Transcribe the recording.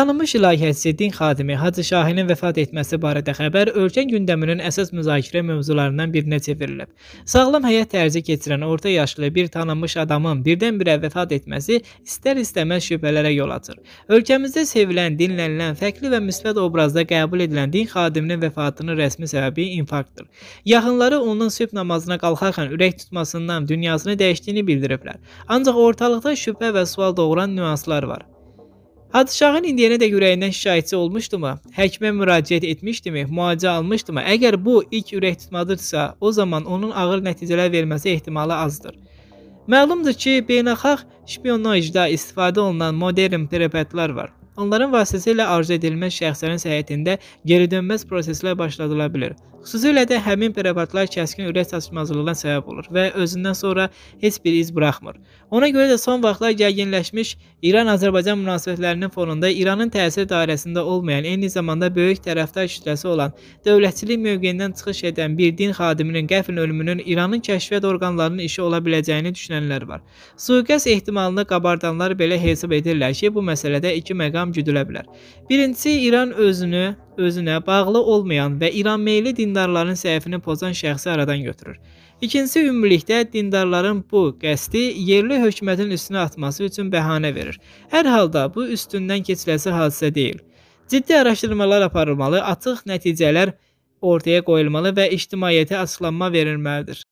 Tanınmış ilahiyyətsizliyin xadimi Hacı Şahinin vəfat etməsi barədə xəbər ölkə gündəminin əsas müzakirə mövzularından birinə çevrilib. Sağlam həyat tərzi keçirən orta yaşlı bir tanınmış adamın birdən-birə vəfat etməsi istər-istəməz şübhələrə yol açır. Ölkəmizdə sevilən, dinlənilən, fərqli və müsbət obrazda qəbul edilən din xadiminin vəfatının rəsmi səbəbi infarktdır. Yaxınları onun sübh namazına qalxarkən ürək tutmasından dünyasını dəyişdiyini bildiriblər. Ancaq ortalıqda şübhə və sual doğuran nüanslar var. Padişahın indiyənə də ürəyindən şikayətçi olmuşdumu? Həkimə müraciət etmişdimi? Müalicə almışdımı? Əgər bu ilk ürək tutmadırsa, o zaman onun ağır nəticələr verməsi ehtimalı azdır. Məlumdur ki, beynəlxalq şpionajda istifadə olunan modern preparatlar var. Onların vasitəsilə arzu edilməz şəxslərin səhhətində geri dönməz proseslər başladıla bilər. Xüsusilə də həmin preparatlar kəskin ürək çatışmazlığına səbəb olur və özündən sonra heç bir iz buraxmır. Ona görə də son vaxtlar gərginləşmiş İran-Azərbaycan münasibətlərinin fonunda İranın təsir dairəsində olmayan, eyni zamanda böyük tərəfdar kütləsi olan dövlətçilik mövqeyindən çıxış edən bir din xadiminin qəfil ölümünün İranın kəşfiyyat orqanlarının işi ola biləcəyini düşünənlər var. Suiqəst ehtimalını qabardanlar belə hesab edirlər ki, bu məsələdə iki məqam güdülə bilər. Birincisi İran özünü özünə bağlı olmayan və İranmeyli dindarların səhifini pozan şəxsi aradan götürür. İkincisi ümumilikdə dindarların bu qəsdi yerli hökumətin üstünə atması üçün bəhanə verir. Hər halda bu üstündən keçiləsi hadisə deyil. Ciddi araşdırmalar aparılmalı, açıq nəticələr ortaya qoyulmalı və ictimaiyyətə açıqlanma verilməlidir.